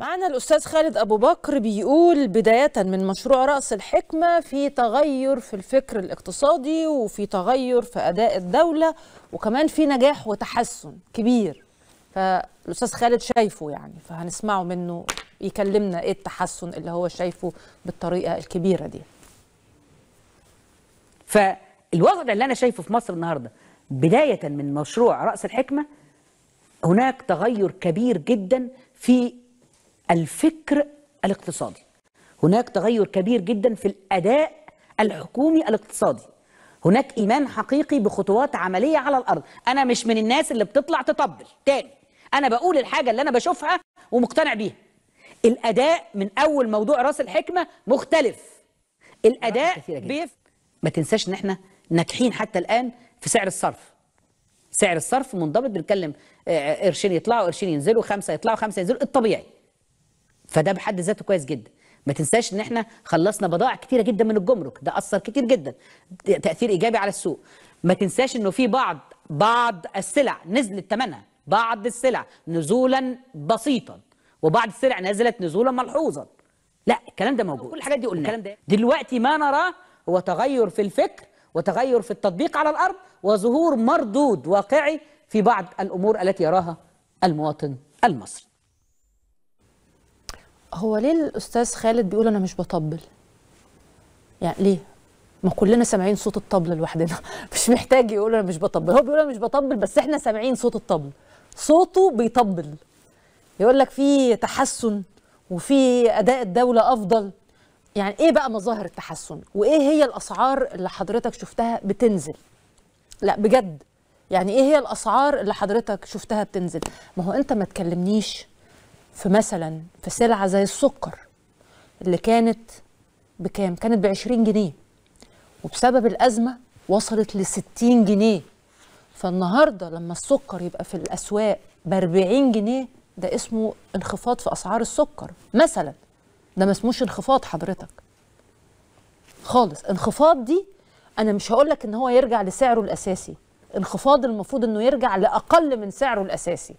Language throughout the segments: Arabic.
معنا الأستاذ خالد أبو بكر بيقول بداية من مشروع رأس الحكمة في تغير في الفكر الاقتصادي وفي تغير في أداء الدولة وكمان في نجاح وتحسن كبير فالأستاذ خالد شايفه يعني فهنسمعه منه يكلمنا إيه التحسن اللي هو شايفه بالطريقة الكبيرة دي فالوضع اللي أنا شايفه في مصر النهاردة بداية من مشروع رأس الحكمة هناك تغير كبير جدا في الفكر الاقتصادي هناك تغير كبير جدا في الأداء الحكومي الاقتصادي هناك إيمان حقيقي بخطوات عملية على الأرض أنا مش من الناس اللي بتطلع تطبل تاني أنا بقول الحاجة اللي أنا بشوفها ومقتنع بيها الأداء من أول موضوع رأس الحكمة مختلف الأداء بيف ما تنساش إن إحنا ناجحين حتى الآن في سعر الصرف سعر الصرف منضبط بنتكلم آه، آه، قرشين يطلعوا قرشين ينزلوا خمسة يطلعوا خمسة ينزلوا الطبيعي فده بحد ذاته كويس جدا ما تنساش ان احنا خلصنا بضائع كتيره جدا من الجمرك ده اثر كتير جدا تاثير ايجابي على السوق ما تنساش انه في بعض بعض السلع نزلت ثمنها بعض السلع نزولا بسيطا وبعض السلع نزلت نزولا ملحوظا لا الكلام ده موجود كل الحاجات دي قلنا الكلام ده دلوقتي ما نراه هو تغير في الفكر وتغير في التطبيق على الارض وظهور مردود واقعي في بعض الامور التي يراها المواطن المصري هو ليه الاستاذ خالد بيقول انا مش بطبل يعني ليه ما كلنا سامعين صوت الطبل لوحدنا مش محتاج يقول انا مش بطبل هو بيقول انا مش بطبل بس احنا سامعين صوت الطبل صوته بيطبل يقول لك في تحسن وفي اداء الدوله افضل يعني ايه بقى مظاهر التحسن وايه هي الاسعار اللي حضرتك شفتها بتنزل لا بجد يعني ايه هي الاسعار اللي حضرتك شفتها بتنزل ما هو انت ما تكلمنيش فمثلا في سلعة زي السكر اللي كانت بكام؟ كانت بعشرين جنيه وبسبب الأزمة وصلت لستين جنيه فالنهاردة لما السكر يبقى في الأسواق بأربعين جنيه ده اسمه انخفاض في أسعار السكر مثلا ده ما اسموش انخفاض حضرتك خالص انخفاض دي أنا مش هقولك إن هو يرجع لسعره الأساسي انخفاض المفروض إنه يرجع لأقل من سعره الأساسي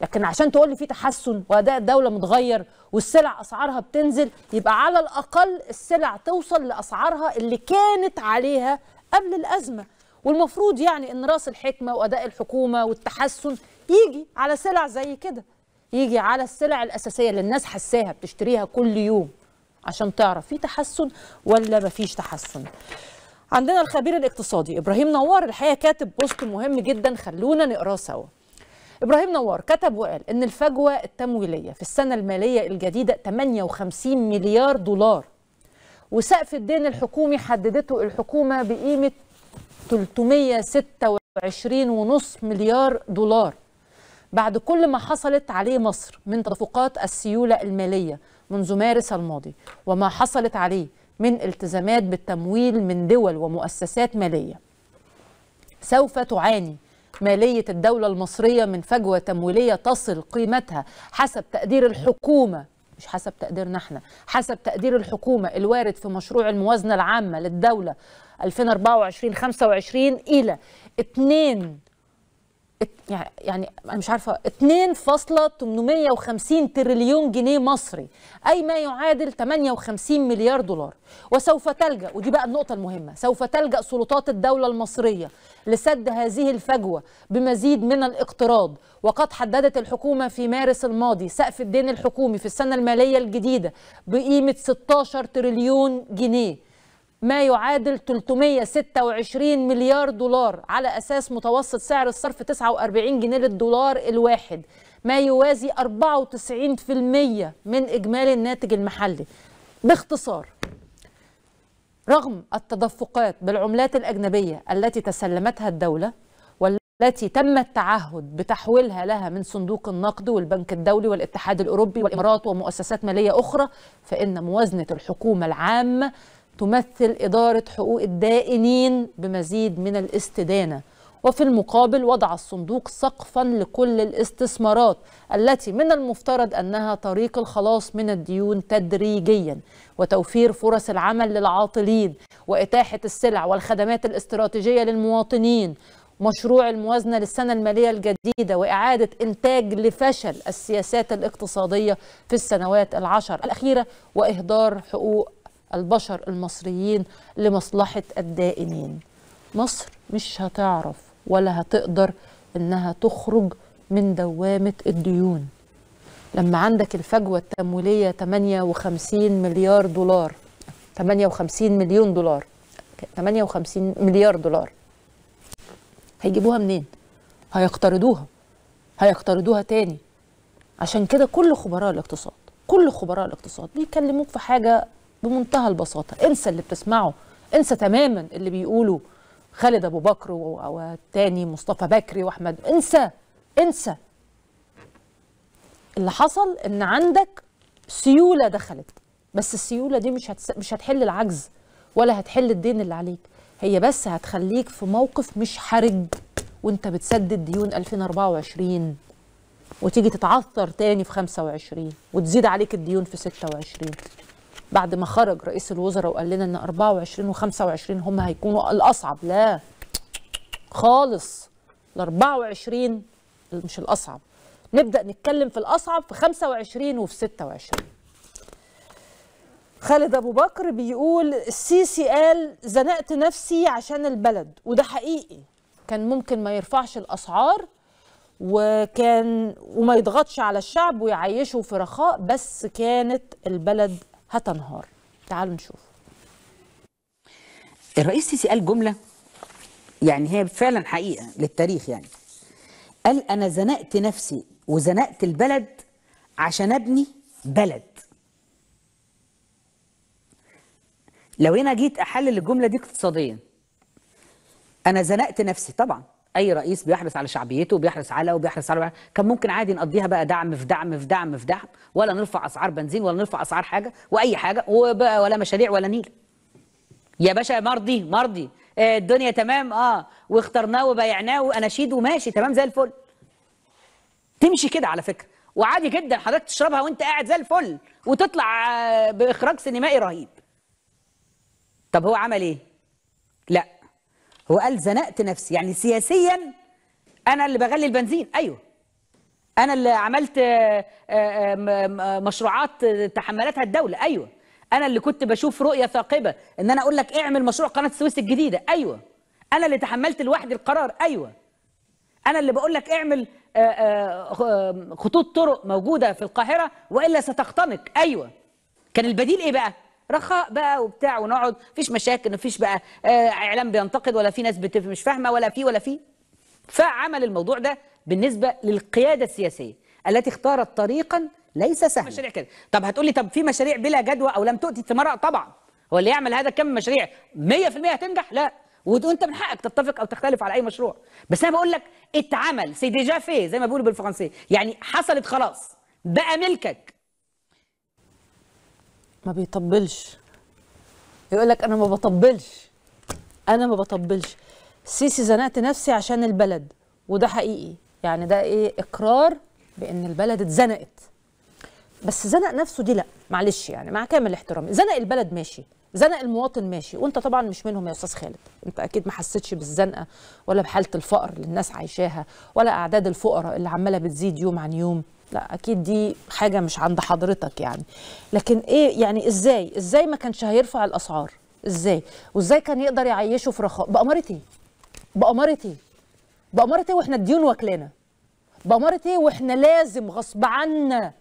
لكن عشان تقول لي في تحسن واداء الدوله متغير والسلع اسعارها بتنزل يبقى على الاقل السلع توصل لاسعارها اللي كانت عليها قبل الازمه والمفروض يعني ان راس الحكمه واداء الحكومه والتحسن يجي على سلع زي كده يجي على السلع الاساسيه اللي الناس حساها بتشتريها كل يوم عشان تعرف في تحسن ولا مفيش تحسن عندنا الخبير الاقتصادي ابراهيم نوار الحقيقه كاتب بوست مهم جدا خلونا نقراه سوا ابراهيم نوار كتب وقال ان الفجوه التمويليه في السنه الماليه الجديده 58 مليار دولار وسقف الدين الحكومي حددته الحكومه بقيمه 326.5 مليار دولار بعد كل ما حصلت عليه مصر من تدفقات السيوله الماليه منذ مارس الماضي وما حصلت عليه من التزامات بالتمويل من دول ومؤسسات ماليه سوف تعاني مالية الدولة المصرية من فجوة تمويلية تصل قيمتها حسب تقدير الحكومة مش حسب تقديرنا احنا حسب تقدير الحكومة الوارد في مشروع الموازنة العامة للدولة 2024-25 إلى 2 يعني انا مش عارفه 2.850 تريليون جنيه مصري اي ما يعادل 58 مليار دولار وسوف تلجا ودي بقى النقطه المهمه سوف تلجا سلطات الدوله المصريه لسد هذه الفجوه بمزيد من الاقتراض وقد حددت الحكومه في مارس الماضي سقف الدين الحكومي في السنه الماليه الجديده بقيمه 16 تريليون جنيه ما يعادل 326 مليار دولار على أساس متوسط سعر الصرف 49 جنيه للدولار الواحد ما يوازي 94% من إجمالي الناتج المحلي باختصار رغم التدفقات بالعملات الأجنبية التي تسلمتها الدولة والتي تم التعهد بتحويلها لها من صندوق النقد والبنك الدولي والاتحاد الأوروبي والإمارات ومؤسسات مالية أخرى فإن موازنة الحكومة العامة تمثل إدارة حقوق الدائنين بمزيد من الاستدانة وفي المقابل وضع الصندوق سقفا لكل الاستثمارات التي من المفترض انها طريق الخلاص من الديون تدريجيا وتوفير فرص العمل للعاطلين واتاحه السلع والخدمات الاستراتيجيه للمواطنين مشروع الموازنه للسنه الماليه الجديده واعاده انتاج لفشل السياسات الاقتصاديه في السنوات العشر الاخيره واهدار حقوق البشر المصريين لمصلحة الدائنين مصر مش هتعرف ولا هتقدر إنها تخرج من دوامة الديون لما عندك الفجوة التمويلية 58 مليار دولار 58 مليون دولار 58 مليار دولار هيجيبوها منين؟ هيقترضوها هيقترضوها تاني عشان كده كل خبراء الاقتصاد كل خبراء الاقتصاد بيكلموك في حاجة بمنتهى البساطه انسى اللي بتسمعه انسى تماما اللي بيقوله خالد ابو بكر والتاني مصطفى بكري واحمد انسى انسى اللي حصل ان عندك سيوله دخلت بس السيوله دي مش هتس... مش هتحل العجز ولا هتحل الدين اللي عليك هي بس هتخليك في موقف مش حرج وانت بتسدد ديون 2024 وتيجي تتعثر تاني في 25 وتزيد عليك الديون في 26 بعد ما خرج رئيس الوزراء وقال لنا ان 24 و25 هم هيكونوا الاصعب لا خالص ال 24 مش الاصعب نبدا نتكلم في الاصعب في 25 وفي 26 خالد ابو بكر بيقول السيسي قال زنقت نفسي عشان البلد وده حقيقي كان ممكن ما يرفعش الاسعار وكان وما يضغطش على الشعب ويعيشه في رخاء بس كانت البلد هتنهار تعالوا نشوف الرئيس سيسي قال جمله يعني هي فعلا حقيقه للتاريخ يعني قال انا زنقت نفسي وزنقت البلد عشان ابني بلد لو انا جيت احلل الجمله دي اقتصاديا انا زنقت نفسي طبعا اي رئيس بيحرص على شعبيته وبيحرص على وبيحرص على كان ممكن عادي نقضيها بقى دعم في دعم في دعم في دعم ولا نرفع اسعار بنزين ولا نرفع اسعار حاجه واي حاجه وبقى ولا مشاريع ولا نيل يا باشا مرضي مرضي آه، الدنيا تمام اه واخترناه وبيعناه واناشيد وماشي تمام زي الفل تمشي كده على فكره وعادي جدا حضرتك تشربها وانت قاعد زي الفل وتطلع آه، باخراج سينمائي رهيب طب هو عمل ايه لا هو قال زنقت نفسي يعني سياسيا انا اللي بغلي البنزين ايوه انا اللي عملت آه، آه، مشروعات تحملتها الدوله ايوه انا اللي كنت بشوف رؤيه ثاقبه ان انا اقول لك اعمل مشروع قناه السويس الجديده ايوه انا اللي تحملت لوحدي القرار ايوه انا اللي بقول لك اعمل آه، خطوط طرق موجوده في القاهره والا ستختنق ايوه كان البديل ايه بقى رخاء بقى وبتاع ونقعد مفيش مشاكل مفيش بقى آه، اعلام بينتقد ولا في ناس مش فاهمه ولا في ولا في فعمل الموضوع ده بالنسبه للقياده السياسيه التي اختارت طريقا ليس سهلا مشاريع كده طب هتقول لي طب في مشاريع بلا جدوى او لم تؤتي ثمارها طبعا هو اللي يعمل هذا كم مشاريع 100% هتنجح لا وانت من حقك تتفق او تختلف على اي مشروع بس انا بقول لك اتعمل سي ديجا في زي ما بيقولوا بالفرنسيه يعني حصلت خلاص بقى ملكك ما بيطبلش يقول لك انا ما بطبلش انا ما بطبلش سيسي زنقت نفسي عشان البلد وده حقيقي يعني ده ايه اقرار بان البلد اتزنقت بس زنق نفسه دي لا معلش يعني مع كامل احترامي زنق البلد ماشي زنق المواطن ماشي وانت طبعا مش منهم يا استاذ خالد انت اكيد ما حسيتش بالزنقه ولا بحاله الفقر اللي الناس عايشاها ولا اعداد الفقراء اللي عماله بتزيد يوم عن يوم لا اكيد دي حاجه مش عند حضرتك يعني لكن ايه يعني ازاي ازاي ما كانش هيرفع الاسعار ازاي وازاي كان يقدر يعيشه في رخاء بأمارة ايه بأمارة ايه بأمارة ايه واحنا الديون واكلانا بأمارة ايه واحنا لازم غصب عنا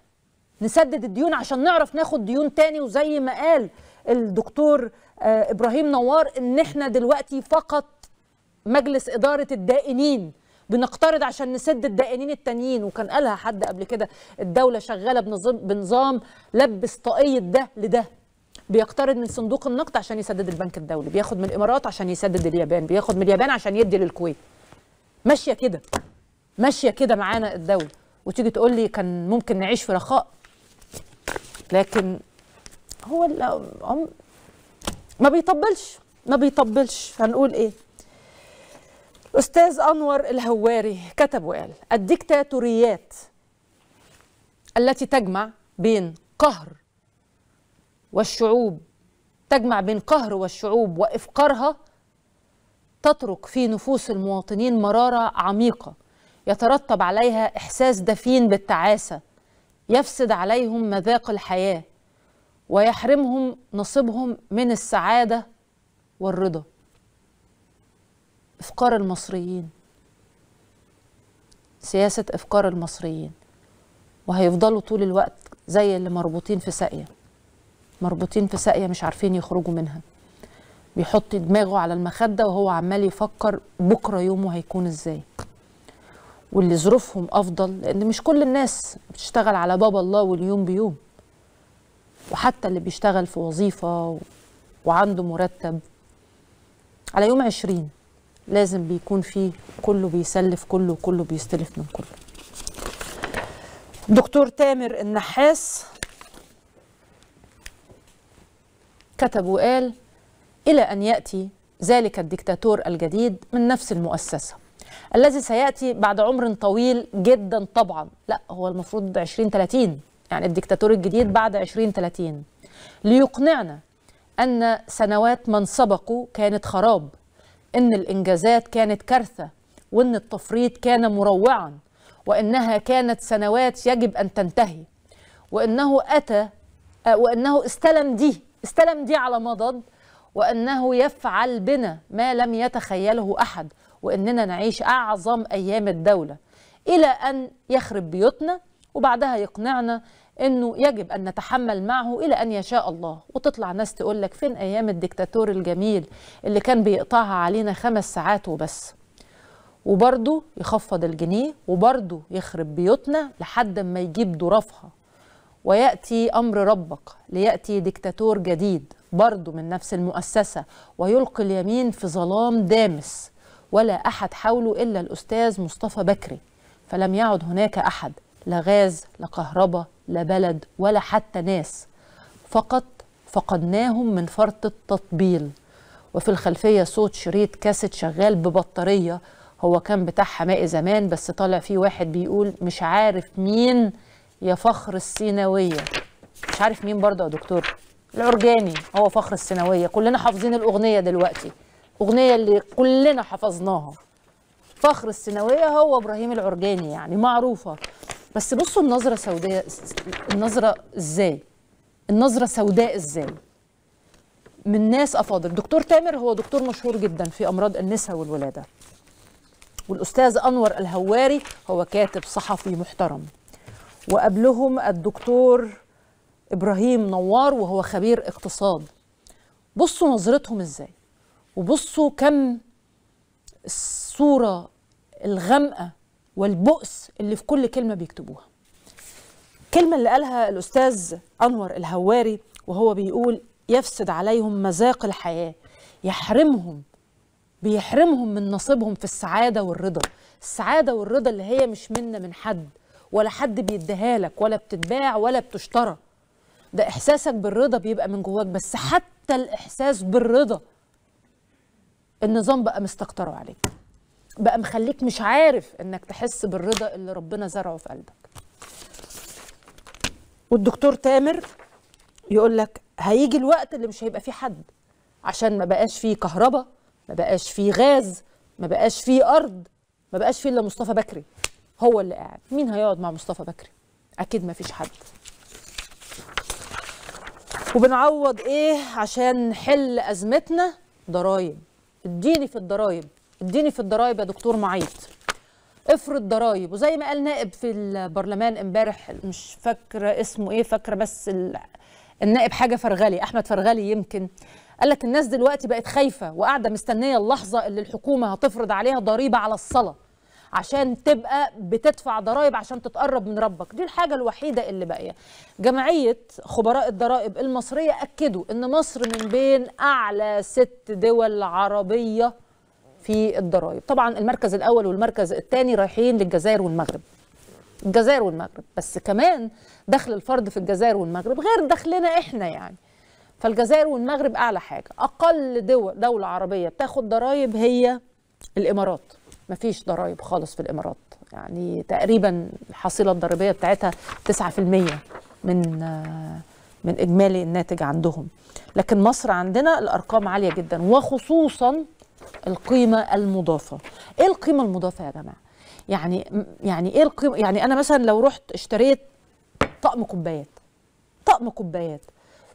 نسدد الديون عشان نعرف ناخد ديون تاني وزي ما قال الدكتور آه، ابراهيم نوار ان احنا دلوقتي فقط مجلس اداره الدائنين بنقترض عشان نسد الدائنين التانيين وكان قالها حد قبل كده الدوله شغاله بنظام بنظام لبس طاقيه ده لده بيقترض من صندوق النقد عشان يسدد البنك الدولي بياخد من الامارات عشان يسدد اليابان بياخد من اليابان عشان يدي للكويت ماشيه كده ماشيه كده معانا الدوله وتيجي تقول لي كان ممكن نعيش في رخاء لكن هو ما بيطبلش ما بيطبلش هنقول ايه الأستاذ أنور الهواري كتب وقال الديكتاتوريات التي تجمع بين قهر والشعوب تجمع بين قهر والشعوب وإفقارها تترك في نفوس المواطنين مرارة عميقة يترتب عليها إحساس دفين بالتعاسة يفسد عليهم مذاق الحياة ويحرمهم نصيبهم من السعادة والرضا إفقار المصريين سياسة إفقار المصريين وهيفضلوا طول الوقت زي اللي مربوطين في ساقية مربوطين في ساقية مش عارفين يخرجوا منها بيحط دماغه على المخدة وهو عمال يفكر بكرة يومه هيكون إزاي واللي ظروفهم أفضل لأن مش كل الناس بتشتغل على باب الله واليوم بيوم وحتى اللي بيشتغل في وظيفة وعنده مرتب على يوم عشرين لازم بيكون فيه كله بيسلف كله وكله بيستلف من كله دكتور تامر النحاس كتب وقال إلى أن يأتي ذلك الدكتاتور الجديد من نفس المؤسسة الذي سيأتي بعد عمر طويل جدا طبعا لا هو المفروض 20-30 يعني الدكتاتور الجديد بعد 20-30 ليقنعنا أن سنوات من سبقوا كانت خراب ان الانجازات كانت كارثه وان التفريط كان مروعا وانها كانت سنوات يجب ان تنتهي وانه اتى آه، وانه استلم دي استلم دي على مضض وانه يفعل بنا ما لم يتخيله احد واننا نعيش اعظم ايام الدوله الى ان يخرب بيوتنا وبعدها يقنعنا انه يجب ان نتحمل معه الى ان يشاء الله وتطلع ناس تقول لك فين ايام الدكتاتور الجميل اللي كان بيقطعها علينا خمس ساعات وبس وبرضه يخفض الجنيه وبرضه يخرب بيوتنا لحد ما يجيب ضرافها وياتي امر ربك لياتي دكتاتور جديد برضه من نفس المؤسسه ويلقي اليمين في ظلام دامس ولا احد حوله الا الاستاذ مصطفى بكري فلم يعد هناك احد لا غاز لا كهرباء لا بلد ولا حتى ناس فقط فقدناهم من فرط التطبيل وفي الخلفية صوت شريط كاسيت شغال ببطارية هو كان بتاع حمائي زمان بس طالع فيه واحد بيقول مش عارف مين يا فخر السيناوية مش عارف مين برضه يا دكتور العرجاني هو فخر السيناوية كلنا حافظين الأغنية دلوقتي الأغنية اللي كلنا حفظناها فخر السيناوية هو إبراهيم العرجاني يعني معروفة بس بصوا النظرة سوداء النظرة ازاي النظرة سوداء ازاي من ناس افاضل دكتور تامر هو دكتور مشهور جدا في امراض النساء والولاده والاستاذ انور الهواري هو كاتب صحفي محترم وقبلهم الدكتور ابراهيم نوار وهو خبير اقتصاد بصوا نظرتهم ازاي وبصوا كم الصوره الغامقه والبؤس اللي في كل كلمة بيكتبوها الكلمة اللي قالها الأستاذ أنور الهواري وهو بيقول يفسد عليهم مذاق الحياة يحرمهم بيحرمهم من نصيبهم في السعادة والرضا السعادة والرضا اللي هي مش منا من حد ولا حد بيديها لك ولا بتتباع ولا بتشترى ده إحساسك بالرضا بيبقى من جواك بس حتى الإحساس بالرضا النظام بقى مستقطره عليك بقى مخليك مش عارف انك تحس بالرضا اللي ربنا زرعه في قلبك والدكتور تامر يقول لك هيجي الوقت اللي مش هيبقى فيه حد عشان ما بقاش فيه كهرباء ما بقاش فيه غاز ما بقاش فيه ارض ما بقاش فيه الا مصطفى بكري هو اللي قاعد مين هيقعد مع مصطفى بكري اكيد ما فيش حد وبنعوض ايه عشان نحل ازمتنا ضرايب اديني في الضرايب اديني في الضرايب يا دكتور معيط افرض ضرايب وزي ما قال نائب في البرلمان امبارح مش فاكره اسمه ايه فاكره بس النائب حاجه فرغلي احمد فرغلي يمكن قال لك الناس دلوقتي بقت خايفه وقاعده مستنيه اللحظه اللي الحكومه هتفرض عليها ضريبه على الصلاه عشان تبقى بتدفع ضرائب عشان تتقرب من ربك دي الحاجة الوحيدة اللي باقية جمعية خبراء الضرائب المصرية أكدوا أن مصر من بين أعلى ست دول عربية في الضرائب طبعا المركز الاول والمركز الثاني رايحين للجزائر والمغرب الجزائر والمغرب بس كمان دخل الفرد في الجزائر والمغرب غير دخلنا احنا يعني فالجزائر والمغرب اعلى حاجه اقل دول دوله عربيه بتاخد ضرائب هي الامارات مفيش ضرائب خالص في الامارات يعني تقريبا الحصيله الضريبيه بتاعتها 9% من من اجمالي الناتج عندهم لكن مصر عندنا الارقام عاليه جدا وخصوصا القيمه المضافه ايه القيمه المضافه يا جماعه يعني يعني ايه القيمه يعني انا مثلا لو رحت اشتريت طقم كوبايات طقم كوبايات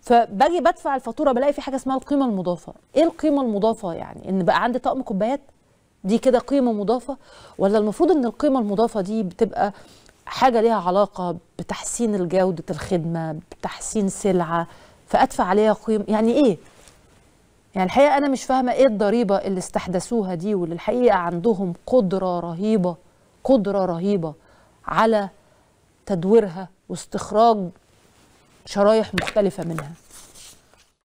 فباجي بدفع الفاتوره بلاقي في حاجه اسمها القيمه المضافه ايه القيمه المضافه يعني ان بقى عندي طقم كوبايات دي كده قيمه مضافه ولا المفروض ان القيمه المضافه دي بتبقى حاجه ليها علاقه بتحسين جوده الخدمه بتحسين سلعه فادفع عليها قيمه يعني ايه يعني الحقيقه انا مش فاهمه ايه الضريبه اللي استحدثوها دي واللي الحقيقه عندهم قدره رهيبه قدره رهيبه على تدويرها واستخراج شرايح مختلفه منها